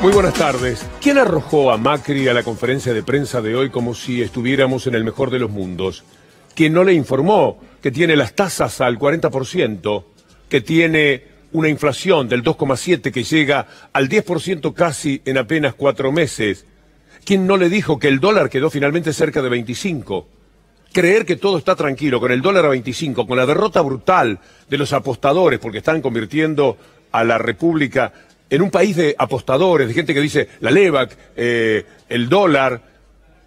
Muy buenas tardes. ¿Quién arrojó a Macri a la conferencia de prensa de hoy como si estuviéramos en el mejor de los mundos? ¿Quién no le informó que tiene las tasas al 40%, que tiene una inflación del 2,7 que llega al 10% casi en apenas cuatro meses? ¿Quién no le dijo que el dólar quedó finalmente cerca de 25? creer que todo está tranquilo con el dólar a 25, con la derrota brutal de los apostadores, porque están convirtiendo a la República en un país de apostadores, de gente que dice la LEVAC, eh, el dólar,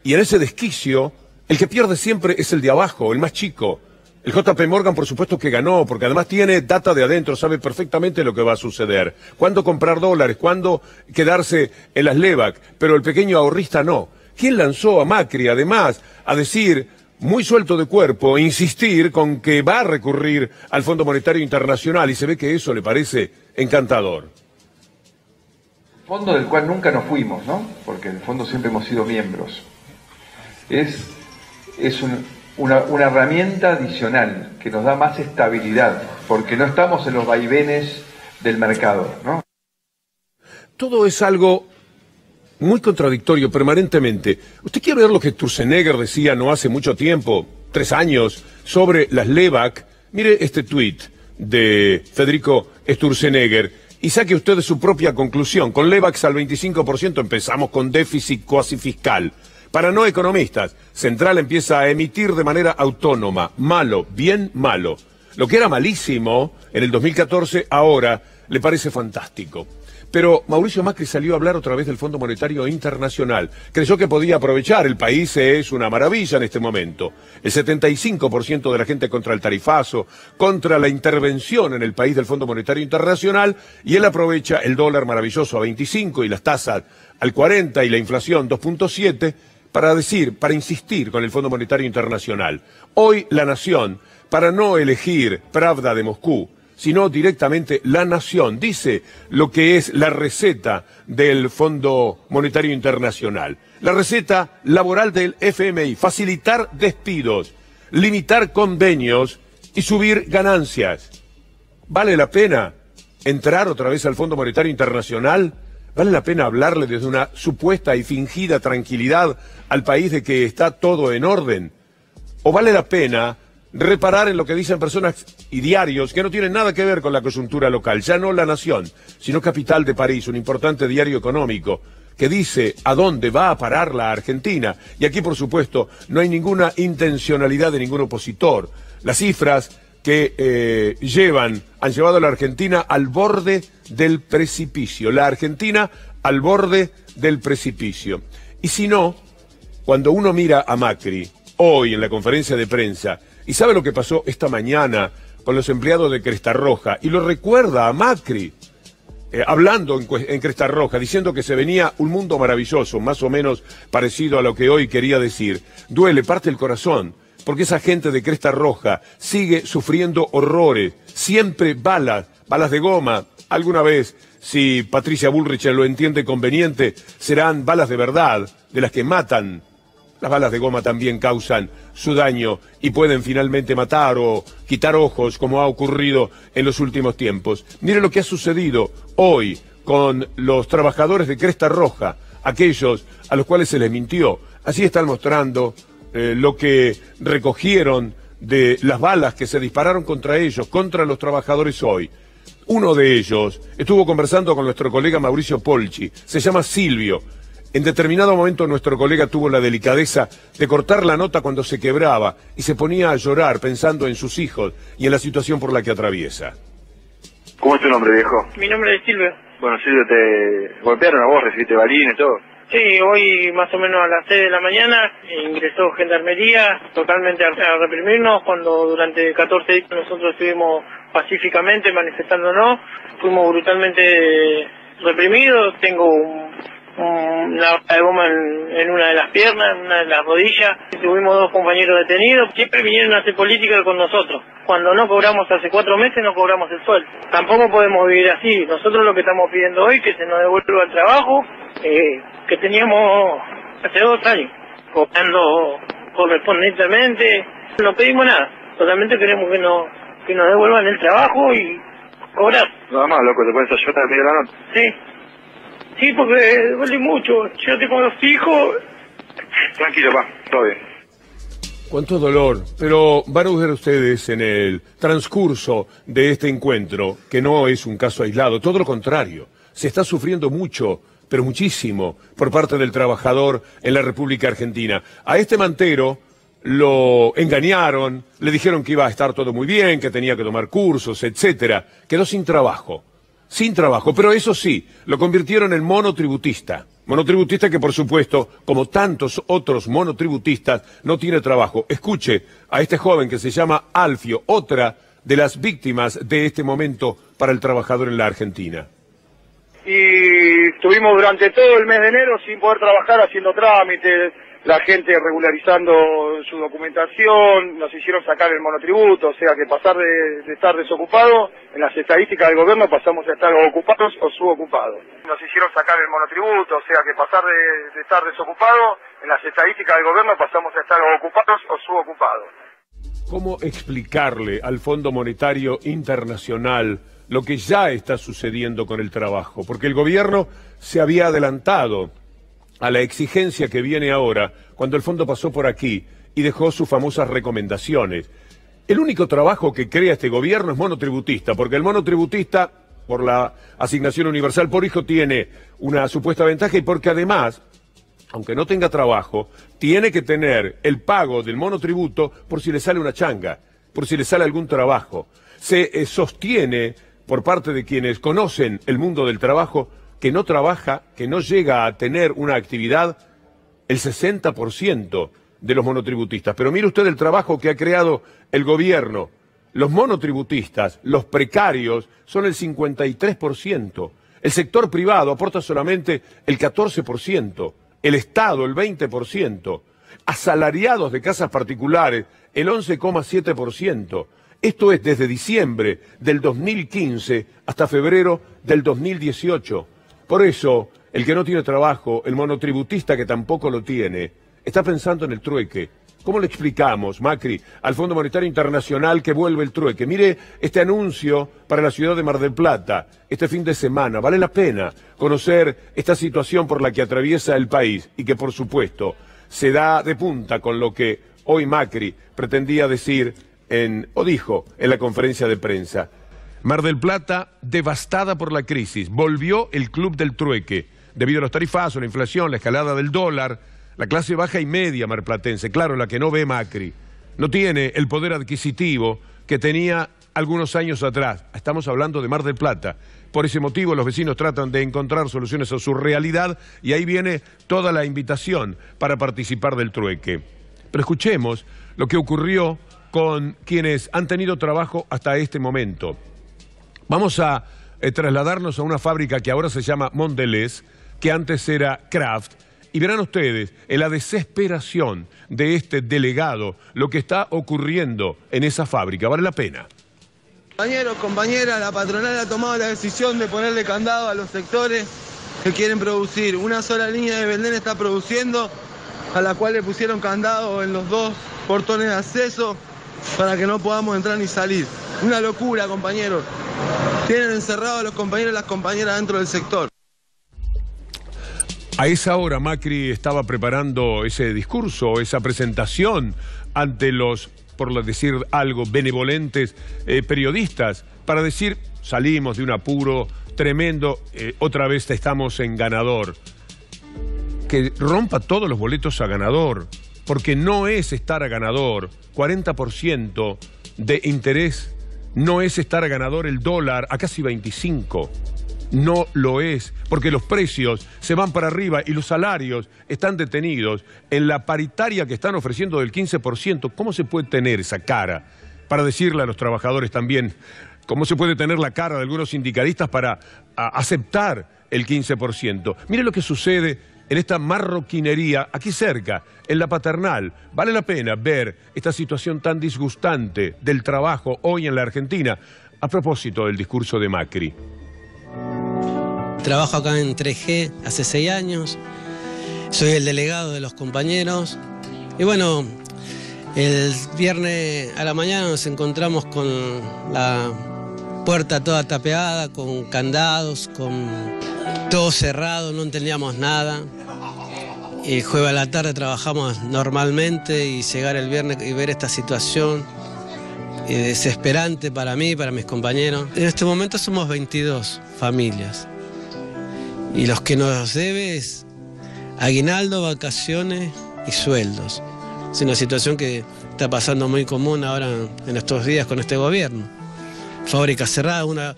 y en ese desquicio, el que pierde siempre es el de abajo, el más chico. El JP Morgan, por supuesto que ganó, porque además tiene data de adentro, sabe perfectamente lo que va a suceder. Cuándo comprar dólares, cuándo quedarse en las LEVAC, pero el pequeño ahorrista no. ¿Quién lanzó a Macri, además, a decir, muy suelto de cuerpo, insistir con que va a recurrir al Fondo Monetario Internacional y se ve que eso le parece encantador? fondo del cual nunca nos fuimos, ¿no? Porque en el fondo siempre hemos sido miembros. Es, es una, una herramienta adicional que nos da más estabilidad, porque no estamos en los vaivenes del mercado, ¿no? Todo es algo muy contradictorio permanentemente. Usted quiere ver lo que Sturzenegger decía no hace mucho tiempo, tres años, sobre las LEVAC. Mire este tuit de Federico Sturzenegger y saque usted su propia conclusión. Con Levax al 25% empezamos con déficit cuasi fiscal. Para no economistas, Central empieza a emitir de manera autónoma. Malo, bien malo. Lo que era malísimo en el 2014, ahora le parece fantástico. Pero Mauricio Macri salió a hablar otra vez del Fondo Monetario Internacional. Creyó que podía aprovechar, el país es una maravilla en este momento. El 75% de la gente contra el tarifazo, contra la intervención en el país del Fondo Monetario Internacional, y él aprovecha el dólar maravilloso a 25 y las tasas al 40 y la inflación 2.7 para decir, para insistir con el Fondo Monetario Internacional. Hoy la nación, para no elegir Pravda de Moscú, sino directamente la nación. Dice lo que es la receta del Fondo Monetario Internacional. La receta laboral del FMI, facilitar despidos, limitar convenios y subir ganancias. ¿Vale la pena entrar otra vez al Fondo Monetario Internacional? ¿Vale la pena hablarle desde una supuesta y fingida tranquilidad al país de que está todo en orden? ¿O vale la pena reparar en lo que dicen personas y diarios que no tienen nada que ver con la coyuntura local, ya no La Nación, sino Capital de París, un importante diario económico que dice a dónde va a parar la Argentina. Y aquí, por supuesto, no hay ninguna intencionalidad de ningún opositor. Las cifras que eh, llevan, han llevado a la Argentina al borde del precipicio. La Argentina al borde del precipicio. Y si no, cuando uno mira a Macri hoy en la conferencia de prensa, ¿Y sabe lo que pasó esta mañana con los empleados de Cresta Roja? Y lo recuerda a Macri, eh, hablando en, en, Cresta Roja, diciendo que se venía un mundo maravilloso, más o menos parecido a lo que hoy quería decir. Duele, parte el corazón, porque esa gente de Cresta Roja sigue sufriendo horrores, siempre balas, balas de goma. Alguna vez, si Patricia Bullrich lo entiende conveniente, serán balas de verdad, de las que matan las balas de goma también causan su daño y pueden finalmente matar o quitar ojos, como ha ocurrido en los últimos tiempos. Mire lo que ha sucedido hoy con los trabajadores de Cresta Roja, aquellos a los cuales se les mintió. Así están mostrando eh, lo que recogieron de las balas que se dispararon contra ellos, contra los trabajadores hoy. Uno de ellos estuvo conversando con nuestro colega Mauricio Polchi, se llama Silvio, en determinado momento nuestro colega tuvo la delicadeza de cortar la nota cuando se quebraba y se ponía a llorar pensando en sus hijos y en la situación por la que atraviesa. ¿Cómo es tu nombre, viejo? Mi nombre es Silvio. Bueno, Silvio, te golpearon a vos, recibiste balines, todo. Sí, hoy más o menos a las 6 de la mañana ingresó Gendarmería totalmente a, a reprimirnos cuando durante 14 días nosotros estuvimos pacíficamente manifestándonos, fuimos brutalmente reprimidos, tengo un una mm, goma en, una de las piernas, en una de las rodillas. Tuvimos dos compañeros detenidos. Siempre vinieron a hacer política con nosotros. Cuando no cobramos hace cuatro meses, no cobramos el sueldo. Tampoco podemos vivir así. Nosotros lo que estamos pidiendo hoy es que se nos devuelva el trabajo eh, que teníamos hace dos años, cobrando correspondientemente. No pedimos nada. Solamente queremos que, no, que nos devuelvan el trabajo y cobrar. Nada más, loco, te ayudar a la noche. Sí. Sí, porque duele mucho. Yo tengo dos hijos. Tranquilo, va, todo bien. Cuánto dolor, pero van a ver ustedes en el transcurso de este encuentro que no es un caso aislado, todo lo contrario, se está sufriendo mucho, pero muchísimo, por parte del trabajador en la República Argentina. A este mantero lo engañaron, le dijeron que iba a estar todo muy bien, que tenía que tomar cursos, etcétera, quedó sin trabajo sin trabajo. Pero eso sí, lo convirtieron en monotributista. Monotributista que, por supuesto, como tantos otros monotributistas, no tiene trabajo. Escuche a este joven que se llama Alfio, otra de las víctimas de este momento para el trabajador en la Argentina. Y estuvimos durante todo el mes de enero sin poder trabajar haciendo trámites, la gente regularizando su documentación, nos hicieron sacar el monotributo, o sea que pasar de, estar desocupado, en las estadísticas del gobierno pasamos a estar ocupados o subocupados. Nos hicieron sacar el monotributo, o sea que pasar de, estar desocupado, en las estadísticas del gobierno pasamos a estar ocupados o subocupados. ¿Cómo explicarle al Fondo Monetario Internacional lo que ya está sucediendo con el trabajo? Porque el gobierno se había adelantado a la exigencia que viene ahora, cuando el fondo pasó por aquí y dejó sus famosas recomendaciones. El único trabajo que crea este gobierno es monotributista, porque el monotributista, por la asignación universal por hijo, tiene una supuesta ventaja y porque además, aunque no tenga trabajo, tiene que tener el pago del monotributo por si le sale una changa, por si le sale algún trabajo. Se eh, sostiene por parte de quienes conocen el mundo del trabajo que no trabaja, que no llega a tener una actividad, el 60% de los monotributistas. Pero mire usted el trabajo que ha creado el gobierno. Los monotributistas, los precarios, son el 53%. El sector privado aporta solamente el 14%. El Estado, el 20%. Asalariados de casas particulares, el 11,7%. Esto es desde diciembre del 2015 hasta febrero del 2018. Por eso, el que no tiene trabajo, el monotributista que tampoco lo tiene, está pensando en el trueque. ¿Cómo le explicamos, Macri, al Fondo Monetario Internacional que vuelve el trueque? Mire este anuncio para la ciudad de Mar del Plata este fin de semana. Vale la pena conocer esta situación por la que atraviesa el país y que, por supuesto, se da de punta con lo que hoy Macri pretendía decir en, o dijo en la conferencia de prensa. Mar del Plata, devastada por la crisis, volvió el club del trueque, debido a los tarifazos, la inflación, la escalada del dólar, la clase baja y media marplatense, claro, la que no ve Macri, no tiene el poder adquisitivo que tenía algunos años atrás. Estamos hablando de Mar del Plata. Por ese motivo los vecinos tratan de encontrar soluciones a su realidad y ahí viene toda la invitación para participar del trueque. Pero escuchemos lo que ocurrió con quienes han tenido trabajo hasta este momento. Vamos a eh, trasladarnos a una fábrica que ahora se llama Mondelez, que antes era Kraft. Y verán ustedes en la desesperación de este delegado, lo que está ocurriendo en esa fábrica. Vale la pena. Compañeros, compañeras, la patronal ha tomado la decisión de ponerle candado a los sectores que quieren producir. Una sola línea de Belén está produciendo, a la cual le pusieron candado en los dos portones de acceso para que no podamos entrar ni salir. Una locura, compañeros. Tienen encerrados a los compañeros y las compañeras dentro del sector. A esa hora Macri estaba preparando ese discurso, esa presentación ante los, por decir algo, benevolentes eh, periodistas para decir, salimos de un apuro tremendo, eh, otra vez estamos en ganador. Que rompa todos los boletos a ganador porque no es estar a ganador, 40% de interés, no es estar a ganador el dólar a casi 25. No lo es, porque los precios se van para arriba y los salarios están detenidos. En la paritaria que están ofreciendo del 15%, ¿cómo se puede tener esa cara para decirle a los trabajadores también? ¿Cómo se puede tener la cara de algunos sindicalistas para aceptar el 15%? Mire lo que sucede en esta marroquinería, aquí cerca, en la paternal. Vale la pena ver esta situación tan disgustante del trabajo hoy en la Argentina. A propósito del discurso de Macri. Trabajo acá en 3G hace seis años. Soy el delegado de los compañeros. Y bueno, el viernes a la mañana nos encontramos con la puerta toda tapeada, con candados, con todo cerrado, no entendíamos nada. El jueves a la tarde trabajamos normalmente y llegar el viernes y ver esta situación eh, desesperante para mí, para mis compañeros. En este momento somos 22 familias y los que nos debe es aguinaldo, vacaciones y sueldos. Es una situación que está pasando muy común ahora en estos días con este gobierno. Fábrica cerrada, una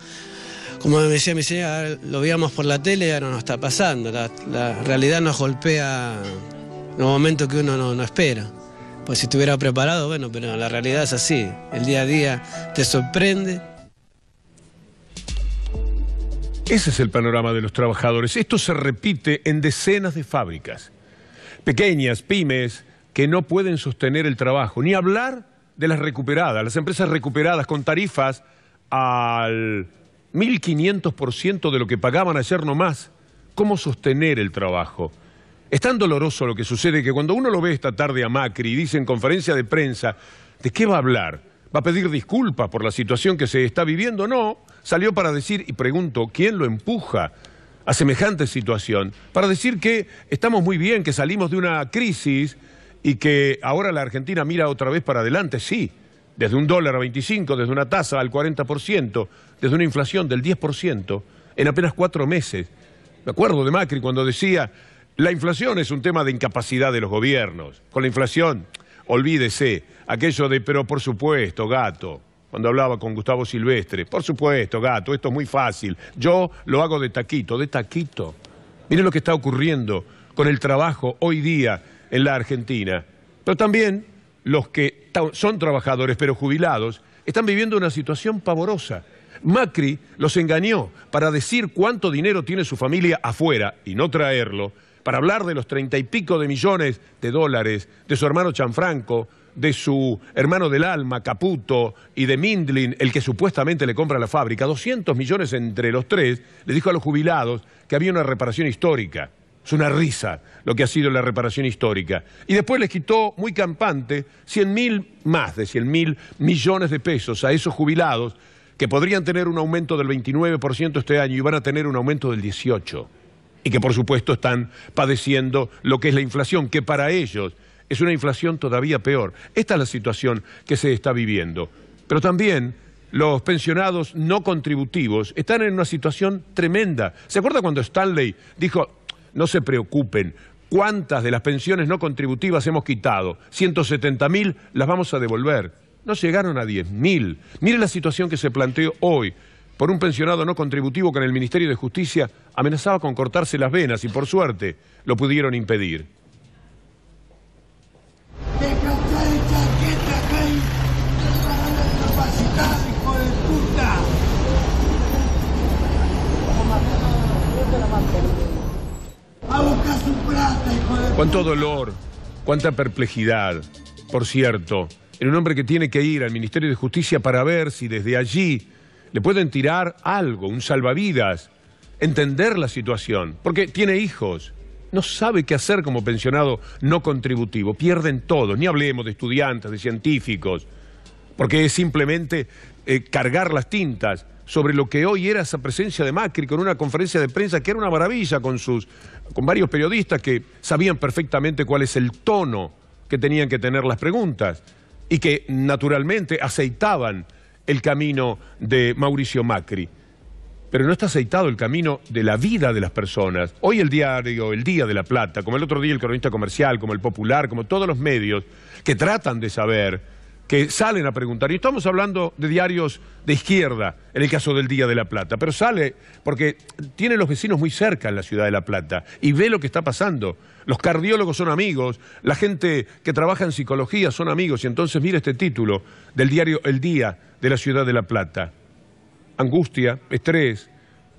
como me decía mi señora, ah, lo veíamos por la tele, y ahora nos está pasando. La, realidad nos golpea en un momento que uno no, espera. Pues si estuviera preparado, bueno, pero la realidad es así. El día a día te sorprende. Ese es el panorama de los trabajadores. Esto se repite en decenas de fábricas. Pequeñas, pymes, que no pueden sostener el trabajo. Ni hablar de las recuperadas, las empresas recuperadas con tarifas al 1.500% de lo que pagaban ayer nomás. ¿Cómo sostener el trabajo? Es tan doloroso lo que sucede que cuando uno lo ve esta tarde a Macri y dice en conferencia de prensa, ¿de qué va a hablar? ¿Va a pedir disculpas por la situación que se está viviendo? No, salió para decir, y pregunto, ¿quién lo empuja a semejante situación? Para decir que estamos muy bien, que salimos de una crisis y que ahora la Argentina mira otra vez para adelante, sí, desde un dólar a 25, desde una tasa al 40%, desde una inflación del 10% en apenas cuatro meses. Me acuerdo de Macri cuando decía, la inflación es un tema de incapacidad de los gobiernos. Con la inflación, olvídese, aquello de, pero por supuesto, gato, cuando hablaba con Gustavo Silvestre, por supuesto, gato, esto es muy fácil, yo lo hago de taquito, de taquito. Miren lo que está ocurriendo con el trabajo hoy día en la Argentina. Pero también los que son trabajadores pero jubilados están viviendo una situación pavorosa. Macri los engañó para decir cuánto dinero tiene su familia afuera y no traerlo, para hablar de los treinta y pico de millones de dólares de su hermano Chanfranco, de su hermano del alma, Caputo, y de Mindlin, el que supuestamente le compra la fábrica, 200 millones entre los tres, le dijo a los jubilados que había una reparación histórica. Es una risa lo que ha sido la reparación histórica. Y después les quitó muy campante 100 mil, más de 100 mil millones de pesos a esos jubilados que podrían tener un aumento del 29% este año y van a tener un aumento del 18%. Y que por supuesto están padeciendo lo que es la inflación, que para ellos es una inflación todavía peor. Esta es la situación que se está viviendo. Pero también los pensionados no contributivos están en una situación tremenda. ¿Se acuerda cuando Stanley dijo, no se preocupen, cuántas de las pensiones no contributivas hemos quitado? 170.000 mil las vamos a devolver no llegaron a 10.000. Mire la situación que se planteó hoy por un pensionado no contributivo que en el Ministerio de Justicia amenazaba con cortarse las venas y por suerte lo pudieron impedir. Cuánto dolor, cuánta perplejidad, por cierto, en un hombre que tiene que ir al Ministerio de Justicia para ver si desde allí le pueden tirar algo, un salvavidas, entender la situación, porque tiene hijos, no sabe qué hacer como pensionado no contributivo, pierden todo, ni hablemos de estudiantes, de científicos, porque es simplemente eh, cargar las tintas sobre lo que hoy era esa presencia de Macri con una conferencia de prensa que era una maravilla con sus con varios periodistas que sabían perfectamente cuál es el tono que tenían que tener las preguntas y que naturalmente aceitaban el camino de Mauricio Macri. Pero no está aceitado el camino de la vida de las personas. Hoy el diario El Día de la Plata, como el otro día el cronista comercial, como el popular, como todos los medios que tratan de saber que salen a preguntar, y estamos hablando de diarios de izquierda, en el caso del Día de la Plata, pero sale porque tiene los vecinos muy cerca en la ciudad de La Plata y ve lo que está pasando. Los cardiólogos son amigos, la gente que trabaja en psicología son amigos, y entonces mira este título del diario El Día de la ciudad de La Plata. Angustia, estrés,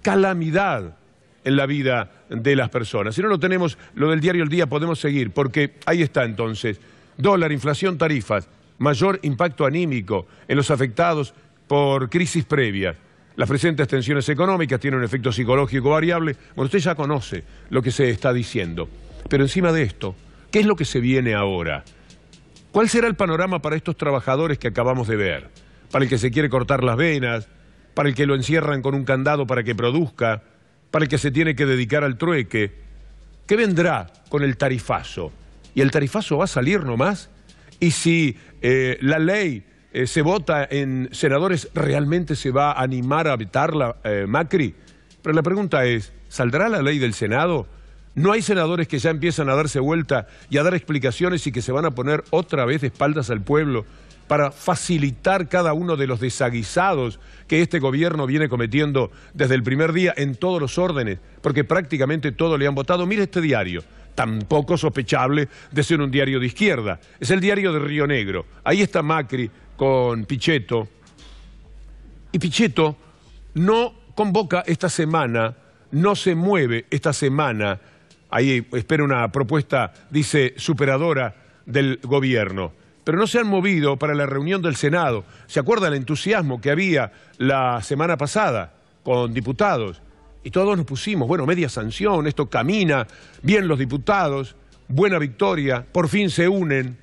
calamidad en la vida de las personas. Si no lo tenemos, lo del diario El Día podemos seguir, porque ahí está entonces. Dólar, inflación, tarifas mayor impacto anímico en los afectados por crisis previas. Las presentes tensiones económicas tienen un efecto psicológico variable. Bueno, usted ya conoce lo que se está diciendo. Pero encima de esto, ¿qué es lo que se viene ahora? ¿Cuál será el panorama para estos trabajadores que acabamos de ver? Para el que se quiere cortar las venas, para el que lo encierran con un candado para que produzca, para el que se tiene que dedicar al trueque. ¿Qué vendrá con el tarifazo? ¿Y el tarifazo va a salir nomás? Y si eh, la ley eh, se vota en senadores, ¿realmente se va a animar a vetarla eh, Macri? Pero la pregunta es, ¿saldrá la ley del Senado? ¿No hay senadores que ya empiezan a darse vuelta y a dar explicaciones y que se van a poner otra vez de espaldas al pueblo para facilitar cada uno de los desaguisados que este gobierno viene cometiendo desde el primer día en todos los órdenes? Porque prácticamente todo le han votado. Mire este diario, tampoco sospechable de ser un diario de izquierda. Es el diario de Río Negro. Ahí está Macri con Pichetto. Y Pichetto no convoca esta semana, no se mueve esta semana. Ahí espera una propuesta, dice, superadora del gobierno. Pero no se han movido para la reunión del Senado. ¿Se acuerda el entusiasmo que había la semana pasada con diputados? Y todos nos pusimos, bueno, media sanción, esto camina, bien los diputados, buena victoria, por fin se unen.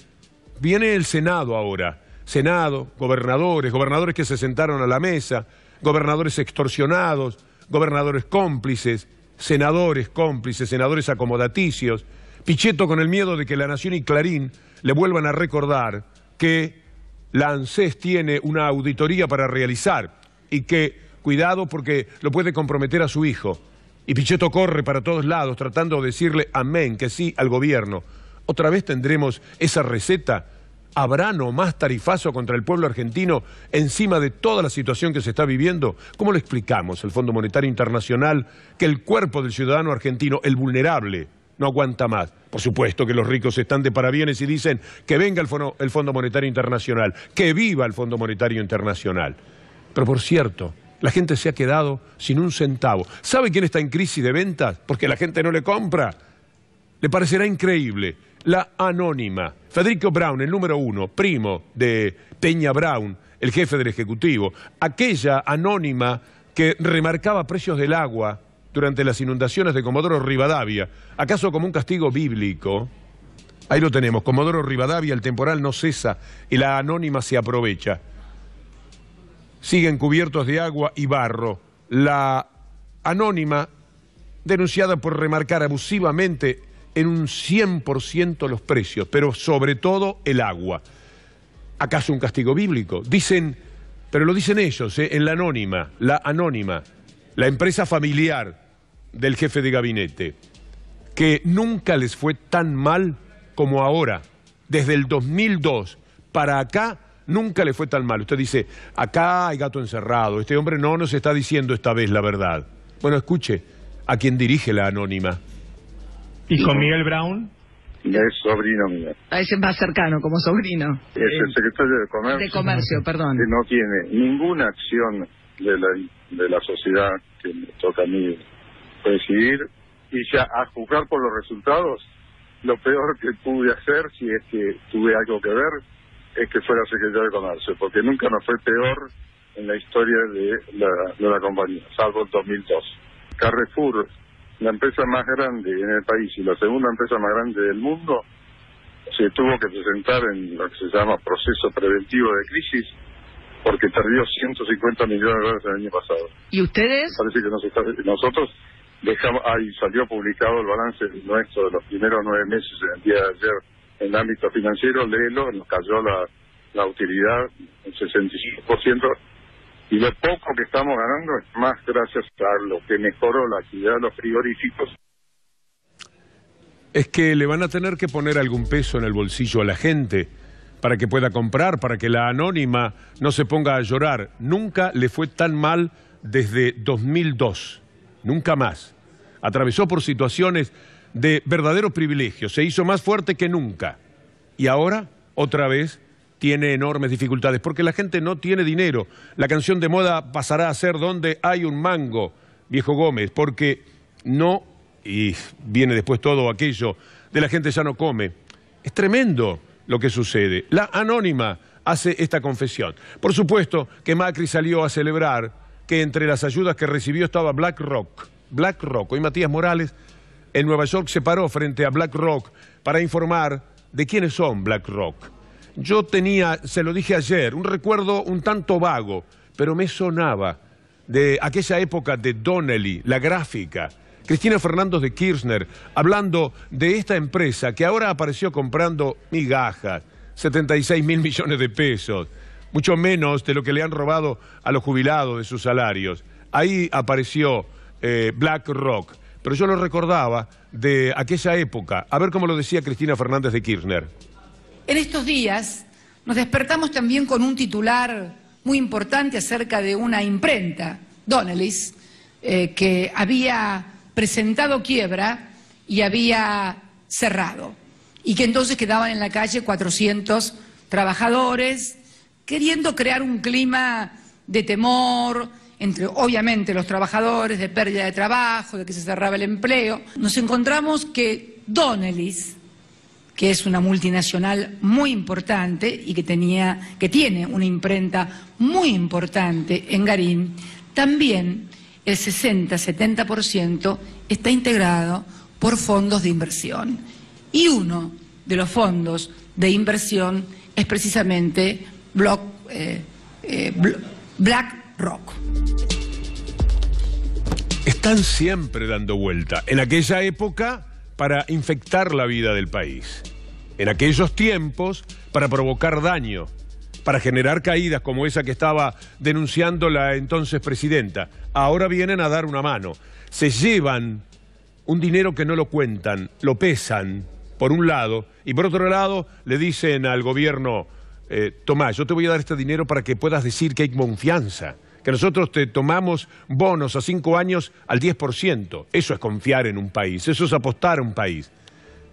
Viene el Senado ahora, Senado, gobernadores, gobernadores que se sentaron a la mesa, gobernadores extorsionados, gobernadores cómplices, senadores cómplices, senadores acomodaticios. Picheto con el miedo de que la Nación y Clarín le vuelvan a recordar que la ANSES tiene una auditoría para realizar y que cuidado porque lo puede comprometer a su hijo. Y Pichetto corre para todos lados tratando de decirle amén, que sí al gobierno. ¿Otra vez tendremos esa receta? ¿Habrá no más tarifazo contra el pueblo argentino encima de toda la situación que se está viviendo? ¿Cómo lo explicamos al Fondo Monetario Internacional que el cuerpo del ciudadano argentino, el vulnerable, no aguanta más? Por supuesto que los ricos están de parabienes y dicen que venga el, FMI, Fondo Monetario Internacional, que viva el Fondo Monetario Internacional. Pero por cierto, la gente se ha quedado sin un centavo. ¿Sabe quién está en crisis de ventas? Porque la gente no le compra. Le parecerá increíble. La anónima. Federico Brown, el número uno, primo de Peña Brown, el jefe del Ejecutivo. Aquella anónima que remarcaba precios del agua durante las inundaciones de Comodoro Rivadavia. ¿Acaso como un castigo bíblico? Ahí lo tenemos. Comodoro Rivadavia, el temporal no cesa y la anónima se aprovecha siguen cubiertos de agua y barro. La anónima, denunciada por remarcar abusivamente en un 100% los precios, pero sobre todo el agua. ¿Acaso un castigo bíblico? Dicen, pero lo dicen ellos, ¿eh? en la anónima, la anónima, la empresa familiar del jefe de gabinete, que nunca les fue tan mal como ahora, desde el 2002 para acá nunca le fue tan mal. Usted dice, acá hay gato encerrado, este hombre no nos está diciendo esta vez la verdad. Bueno, escuche, ¿a quién dirige la anónima? ¿Hijo Miguel Brown? es sobrino mío. Ahí ese es más cercano, como sobrino. Es el eh, secretario de Comercio. De Comercio, perdón. Que no tiene ninguna acción de la, de la sociedad que me toca a mí presidir. Y ya a juzgar por los resultados, lo peor que pude hacer, si es que tuve algo que ver, es que fuera secretario de Comercio, porque nunca nos fue peor en la historia de la, compañía, salvo el 2002. Carrefour, la empresa más grande en el país y la segunda empresa más grande del mundo, se tuvo que presentar en lo que se llama proceso preventivo de crisis porque perdió 150 millones de dólares el año pasado. ¿Y ustedes? Parece que nosotros dejamos, ahí salió publicado el balance nuestro de los primeros nueve meses en el día de ayer en el ámbito financiero, léelo, nos cayó la, la utilidad un 65%, y lo poco que estamos ganando es más gracias a lo que mejoró la actividad de los frigoríficos. Es que le van a tener que poner algún peso en el bolsillo a la gente para que pueda comprar, para que la anónima no se ponga a llorar. Nunca le fue tan mal desde 2002, nunca más. Atravesó por situaciones de verdaderos privilegios, se hizo más fuerte que nunca y ahora otra vez tiene enormes dificultades porque la gente no tiene dinero. La canción de moda pasará a ser donde hay un mango, viejo Gómez, porque no, y viene después todo aquello de la gente ya no come. Es tremendo lo que sucede. La anónima hace esta confesión. Por supuesto que Macri salió a celebrar que entre las ayudas que recibió estaba Black BlackRock. Hoy Matías Morales en Nueva York se paró frente a BlackRock para informar de quiénes son BlackRock. Yo tenía, se lo dije ayer, un recuerdo un tanto vago, pero me sonaba de aquella época de Donnelly, la gráfica, Cristina Fernández de Kirchner, hablando de esta empresa que ahora apareció comprando migajas, 76 mil millones de pesos, mucho menos de lo que le han robado a los jubilados de sus salarios. Ahí apareció eh, BlackRock pero yo lo recordaba de aquella época. A ver cómo lo decía Cristina Fernández de Kirchner. En estos días nos despertamos también con un titular muy importante acerca de una imprenta, Donnelly's, eh, que había presentado quiebra y había cerrado. Y que entonces quedaban en la calle 400 trabajadores, queriendo crear un clima de temor, entre obviamente los trabajadores, de pérdida de trabajo, de que se cerraba el empleo, nos encontramos que Donnelly's, que es una multinacional muy importante y que, tenía, que tiene una imprenta muy importante en Garín, también el 60-70% está integrado por fondos de inversión. Y uno de los fondos de inversión es precisamente eh, eh, Black rock. Están siempre dando vuelta. En aquella época, para infectar la vida del país. En aquellos tiempos, para provocar daño, para generar caídas como esa que estaba denunciando la entonces presidenta. Ahora vienen a dar una mano. Se llevan un dinero que no lo cuentan, lo pesan, por un lado, y por otro lado le dicen al gobierno, eh, Tomás, yo te voy a dar este dinero para que puedas decir que hay confianza que nosotros te tomamos bonos a cinco años al 10%. Eso es confiar en un país, eso es apostar a un país.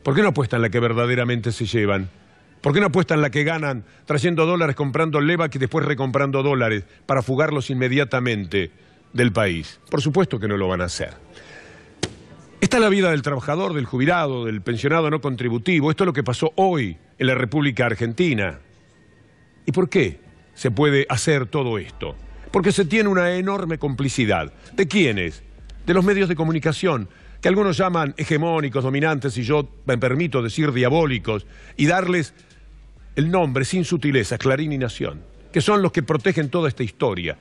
¿Por qué no apuestan la que verdaderamente se llevan? ¿Por qué no apuestan la que ganan trayendo dólares, comprando leva y después recomprando dólares para fugarlos inmediatamente del país? Por supuesto que no lo van a hacer. Esta es la vida del trabajador, del jubilado, del pensionado no contributivo. Esto es lo que pasó hoy en la República Argentina. ¿Y por qué se puede hacer todo esto? porque se tiene una enorme complicidad. ¿De quiénes? De los medios de comunicación, que algunos llaman hegemónicos, dominantes, y yo me permito decir diabólicos, y darles el nombre sin sutileza, Clarín y Nación, que son los que protegen toda esta historia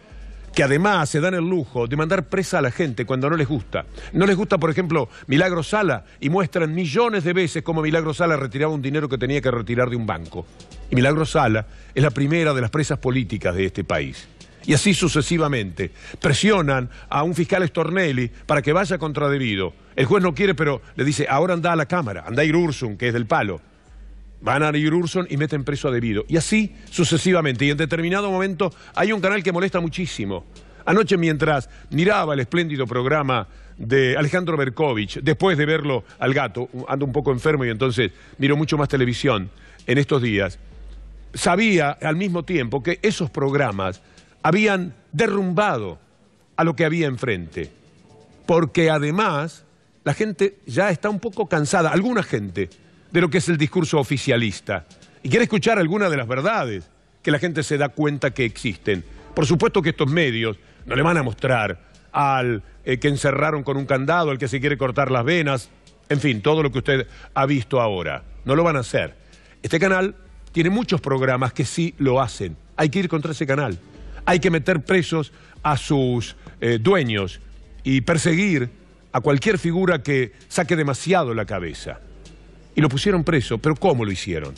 que además se dan el lujo de mandar presa a la gente cuando no les gusta. No les gusta, por ejemplo, Milagro Sala y muestran millones de veces cómo Milagro Sala retiraba un dinero que tenía que retirar de un banco. Y Milagro Sala es la primera de las presas políticas de este país y así sucesivamente. Presionan a un fiscal Stornelli para que vaya contra debido. El juez no quiere, pero le dice, ahora anda a la Cámara, anda a Ir que es del palo. Van a Ir y meten preso a debido. Y así sucesivamente. Y en determinado momento hay un canal que molesta muchísimo. Anoche mientras miraba el espléndido programa de Alejandro Berkovich, después de verlo al gato, ando un poco enfermo y entonces miro mucho más televisión en estos días, sabía al mismo tiempo que esos programas habían derrumbado a lo que había enfrente. Porque además la gente ya está un poco cansada, alguna gente, de lo que es el discurso oficialista. Y quiere escuchar alguna de las verdades que la gente se da cuenta que existen. Por supuesto que estos medios no le van a mostrar al eh, que encerraron con un candado, al que se quiere cortar las venas, en fin, todo lo que usted ha visto ahora. No lo van a hacer. Este canal tiene muchos programas que sí lo hacen. Hay que ir contra ese canal hay que meter presos a sus eh, dueños y perseguir a cualquier figura que saque demasiado la cabeza. Y lo pusieron preso, pero ¿cómo lo hicieron?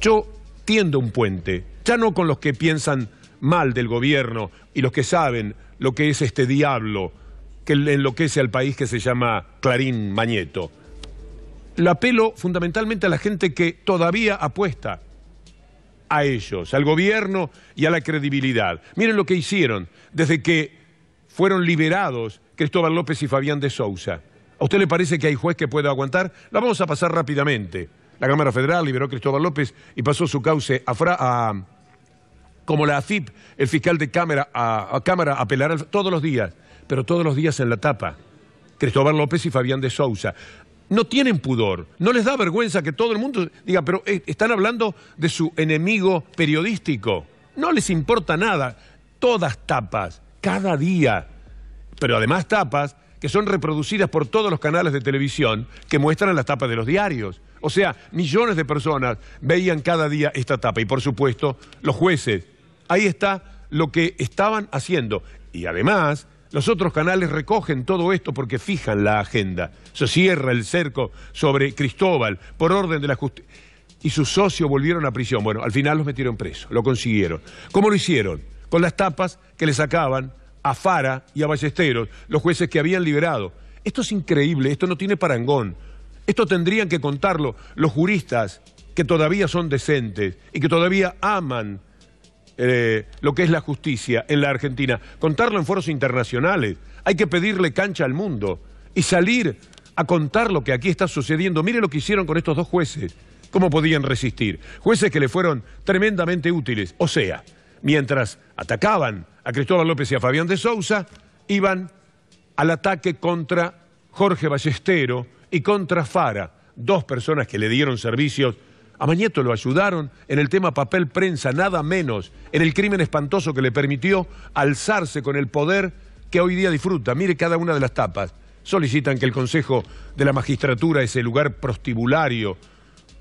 Yo tiendo un puente, ya no con los que piensan mal del gobierno y los que saben lo que es este diablo que enloquece al país que se llama Clarín Mañeto. La apelo fundamentalmente a la gente que todavía apuesta a ellos, al gobierno y a la credibilidad. Miren lo que hicieron desde que fueron liberados Cristóbal López y Fabián de Sousa. ¿A usted le parece que hay juez que pueda aguantar? La vamos a pasar rápidamente. La Cámara Federal liberó a Cristóbal López y pasó su cauce a, como la AFIP, el fiscal de Cámara, a, Cámara apelará todos los días, pero todos los días en la tapa. Cristóbal López y Fabián de Sousa no tienen pudor, no les da vergüenza que todo el mundo diga, pero eh, están hablando de su enemigo periodístico. No les importa nada. Todas tapas, cada día. Pero además tapas que son reproducidas por todos los canales de televisión que muestran las tapas de los diarios. O sea, millones de personas veían cada día esta tapa y por supuesto los jueces. Ahí está lo que estaban haciendo. Y además, los otros canales recogen todo esto porque fijan la agenda. Se cierra el cerco sobre Cristóbal por orden de la justicia. Y sus socios volvieron a prisión. Bueno, al final los metieron presos, lo consiguieron. ¿Cómo lo hicieron? Con las tapas que le sacaban a Fara y a Ballesteros, los jueces que habían liberado. Esto es increíble, esto no tiene parangón. Esto tendrían que contarlo los juristas que todavía son decentes y que todavía aman eh, lo que es la justicia en la Argentina, contarlo en foros internacionales. Hay que pedirle cancha al mundo y salir a contar lo que aquí está sucediendo. Mire lo que hicieron con estos dos jueces. ¿Cómo podían resistir? Jueces que le fueron tremendamente útiles. O sea, mientras atacaban a Cristóbal López y a Fabián de Sousa, iban al ataque contra Jorge Ballestero y contra Fara, dos personas que le dieron servicios a Mañeto lo ayudaron en el tema papel prensa, nada menos, en el crimen espantoso que le permitió alzarse con el poder que hoy día disfruta. Mire cada una de las tapas. Solicitan que el Consejo de la Magistratura, ese lugar prostibulario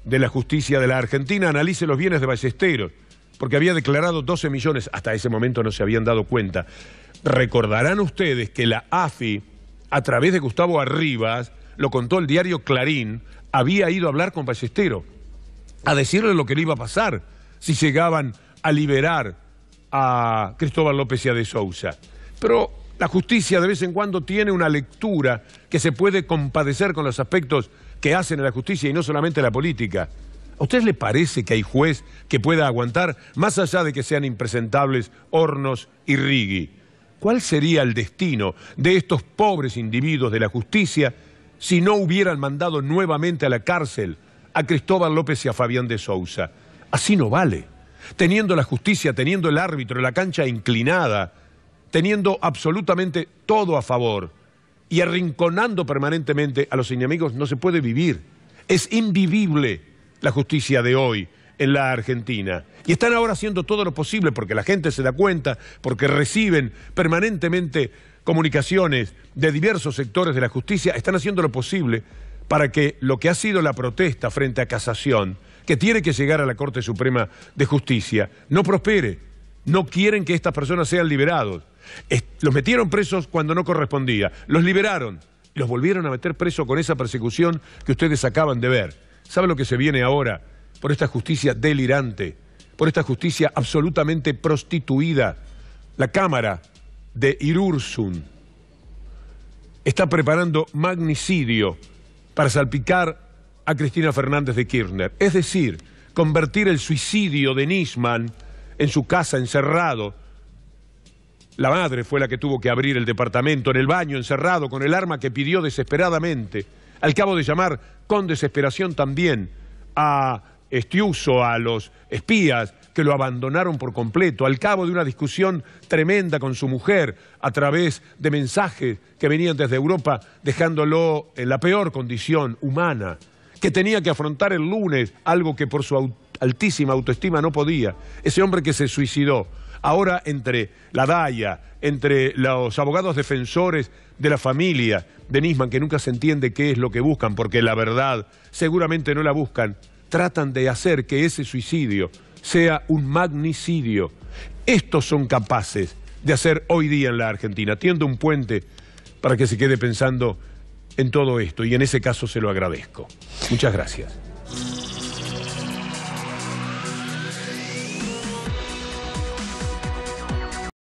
de la justicia de la Argentina, analice los bienes de Ballesteros, porque había declarado 12 millones, hasta ese momento no se habían dado cuenta. Recordarán ustedes que la AFI, a través de Gustavo Arribas, lo contó el diario Clarín, había ido a hablar con Ballesteros a decirle lo que le iba a pasar si llegaban a liberar a Cristóbal López y a De Sousa. Pero la justicia de vez en cuando tiene una lectura que se puede compadecer con los aspectos que hacen a la justicia y no solamente la política. ¿A usted le parece que hay juez que pueda aguantar, más allá de que sean impresentables Hornos y rigui? ¿Cuál sería el destino de estos pobres individuos de la justicia si no hubieran mandado nuevamente a la cárcel a Cristóbal López y a Fabián de Sousa. Así no vale. Teniendo la justicia, teniendo el árbitro, la cancha inclinada, teniendo absolutamente todo a favor y arrinconando permanentemente a los enemigos, no se puede vivir. Es invivible la justicia de hoy en la Argentina. Y están ahora haciendo todo lo posible porque la gente se da cuenta, porque reciben permanentemente comunicaciones de diversos sectores de la justicia, están haciendo lo posible para que lo que ha sido la protesta frente a casación, que tiene que llegar a la Corte Suprema de Justicia, no prospere. No quieren que estas personas sean liberados. Los metieron presos cuando no correspondía, los liberaron, los volvieron a meter presos con esa persecución que ustedes acaban de ver. ¿Sabe lo que se viene ahora? Por esta justicia delirante, por esta justicia absolutamente prostituida. La Cámara de Irursun está preparando magnicidio para salpicar a Cristina Fernández de Kirchner. Es decir, convertir el suicidio de Nisman en su casa encerrado. La madre fue la que tuvo que abrir el departamento en el baño, encerrado, con el arma que pidió desesperadamente. Al cabo de llamar con desesperación también a Estiuso, a los espías, que lo abandonaron por completo, al cabo de una discusión tremenda con su mujer, a través de mensajes que venían desde Europa, dejándolo en la peor condición humana, que tenía que afrontar el lunes algo que por su altísima autoestima no podía, ese hombre que se suicidó. Ahora entre la DAIA, entre los abogados defensores de la familia de Nisman, que nunca se entiende qué es lo que buscan, porque la verdad seguramente no la buscan, tratan de hacer que ese suicidio sea un magnicidio. Estos son capaces de hacer hoy día en la Argentina. Tiendo un puente para que se quede pensando en todo esto y en ese caso se lo agradezco. Muchas gracias.